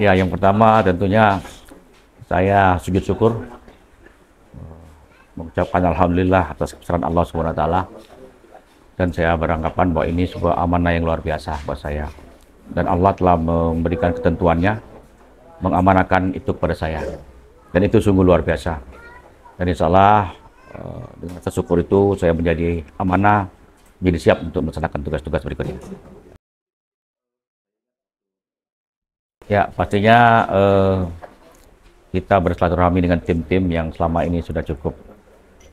Ya, yang pertama tentunya saya sujud syukur mengucapkan alhamdulillah atas kebesaran Allah Subhanahu taala dan saya beranggapan bahwa ini sebuah amanah yang luar biasa buat saya. Dan Allah telah memberikan ketentuannya mengamanakan itu kepada saya. Dan itu sungguh luar biasa. Dan insya Allah eh, dengan rasa syukur itu saya menjadi amanah, jadi siap untuk melaksanakan tugas-tugas berikutnya. Ya, pastinya uh, kita bersilaturahmi dengan tim-tim yang selama ini sudah cukup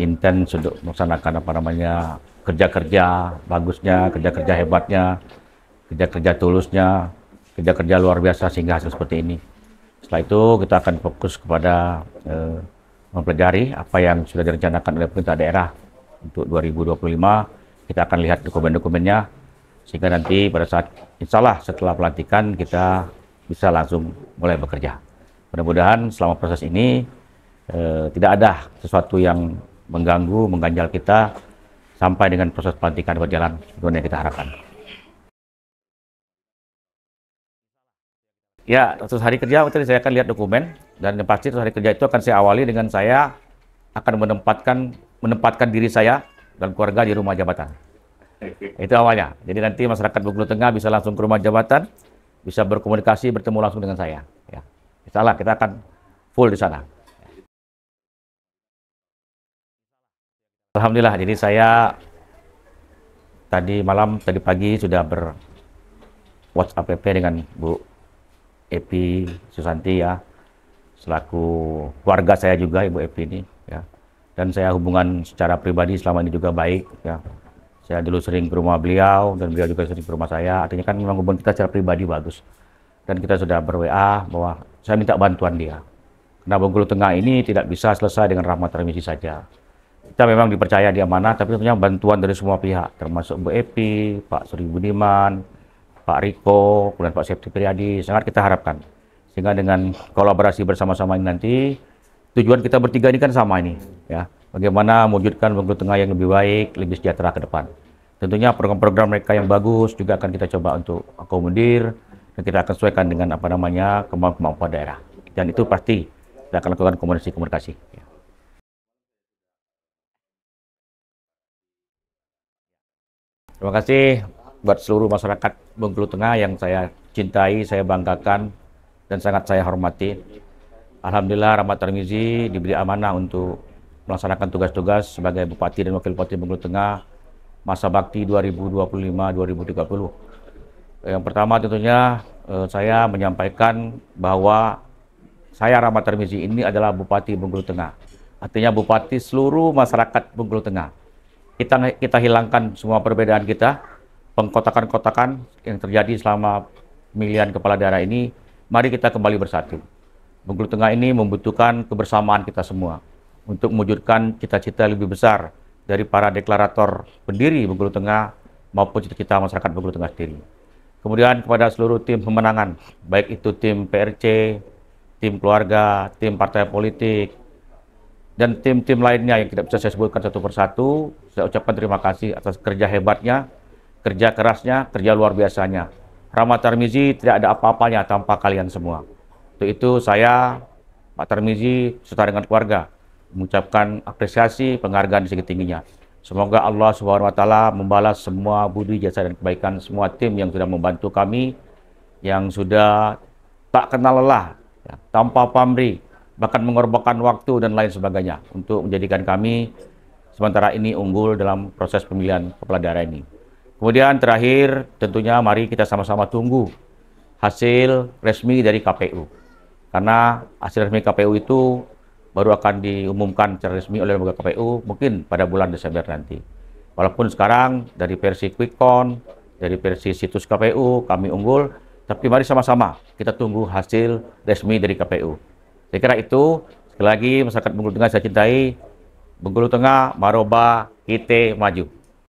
intens untuk melaksanakan apa namanya kerja-kerja bagusnya, kerja-kerja hebatnya, kerja-kerja tulusnya, kerja-kerja luar biasa sehingga hasil seperti ini. Setelah itu kita akan fokus kepada uh, mempelajari apa yang sudah direncanakan oleh pemerintah daerah untuk 2025. Kita akan lihat dokumen-dokumennya sehingga nanti pada saat insya Allah setelah pelantikan kita bisa langsung mulai bekerja. Mudah-mudahan selama proses ini eh, tidak ada sesuatu yang mengganggu, mengganjal kita sampai dengan proses pelantikan berjalan seperti yang kita harapkan. Ya, terus hari kerja tadi saya akan lihat dokumen dan yang pasti terus hari kerja itu akan saya awali dengan saya akan menempatkan menempatkan diri saya dan keluarga di rumah jabatan. Itu awalnya. Jadi nanti masyarakat Bukulu Tengah bisa langsung ke rumah jabatan, bisa berkomunikasi, bertemu langsung dengan saya. Ya. insyaallah kita akan full di sana. Alhamdulillah, jadi saya tadi malam, tadi pagi sudah ber WhatsApp dengan Bu Epi Susanti ya, selaku keluarga saya juga Ibu Epi ini ya. Dan saya hubungan secara pribadi selama ini juga baik ya. Saya dulu sering ke rumah beliau dan beliau juga sering ke rumah saya. Artinya kan memang hubungan kita secara pribadi bagus. Dan kita sudah ber bahwa saya minta bantuan dia. Karena Bengkulu Tengah ini tidak bisa selesai dengan rahmat remisi saja. Kita memang dipercaya di mana, tapi tentunya bantuan dari semua pihak, termasuk Bu Epi, Pak Suri Budiman, Pak Riko, kemudian Pak Septi Priadi, sangat kita harapkan. Sehingga dengan kolaborasi bersama-sama ini nanti, tujuan kita bertiga ini kan sama ini, ya bagaimana mewujudkan Bengkulu Tengah yang lebih baik, lebih sejahtera ke depan. Tentunya program-program mereka yang bagus juga akan kita coba untuk akomodir dan kita akan sesuaikan dengan apa namanya kemampuan-kemampuan daerah. Dan itu pasti kita akan lakukan komunikasi-komunikasi. Terima kasih buat seluruh masyarakat Bengkulu Tengah yang saya cintai, saya banggakan, dan sangat saya hormati. Alhamdulillah Rahmat Tarmizi diberi amanah untuk melaksanakan tugas-tugas sebagai Bupati dan Wakil Bupati Bengkulu Tengah masa bakti 2025-2030. Yang pertama tentunya eh, saya menyampaikan bahwa saya Rahmat Termizi ini adalah Bupati Bengkulu Tengah. Artinya Bupati seluruh masyarakat Bengkulu Tengah. Kita kita hilangkan semua perbedaan kita, pengkotakan-kotakan yang terjadi selama pemilihan kepala daerah ini. Mari kita kembali bersatu. Bengkulu Tengah ini membutuhkan kebersamaan kita semua untuk mewujudkan cita-cita lebih besar dari para deklarator pendiri Bengkulu Tengah maupun cita-cita masyarakat Bengkulu Tengah sendiri. Kemudian kepada seluruh tim pemenangan, baik itu tim PRC, tim keluarga, tim partai politik, dan tim-tim lainnya yang tidak bisa saya sebutkan satu persatu, saya ucapkan terima kasih atas kerja hebatnya, kerja kerasnya, kerja luar biasanya. Rahmat Tarmizi tidak ada apa-apanya tanpa kalian semua. Untuk itu saya, Pak Tarmizi, serta dengan keluarga, mengucapkan apresiasi penghargaan di tingginya. Semoga Allah Subhanahu wa taala membalas semua budi jasa dan kebaikan semua tim yang sudah membantu kami yang sudah tak kenal lelah ya, tanpa pamrih bahkan mengorbankan waktu dan lain sebagainya untuk menjadikan kami sementara ini unggul dalam proses pemilihan kepala daerah ini. Kemudian terakhir tentunya mari kita sama-sama tunggu hasil resmi dari KPU. Karena hasil resmi KPU itu baru akan diumumkan secara resmi oleh lembaga KPU mungkin pada bulan Desember nanti. Walaupun sekarang dari versi quick count, dari versi situs KPU kami unggul, tapi mari sama-sama kita tunggu hasil resmi dari KPU. Saya kira itu sekali lagi masyarakat Bengkulu Tengah saya cintai, Bengkulu Tengah, Maroba, Kite, Maju.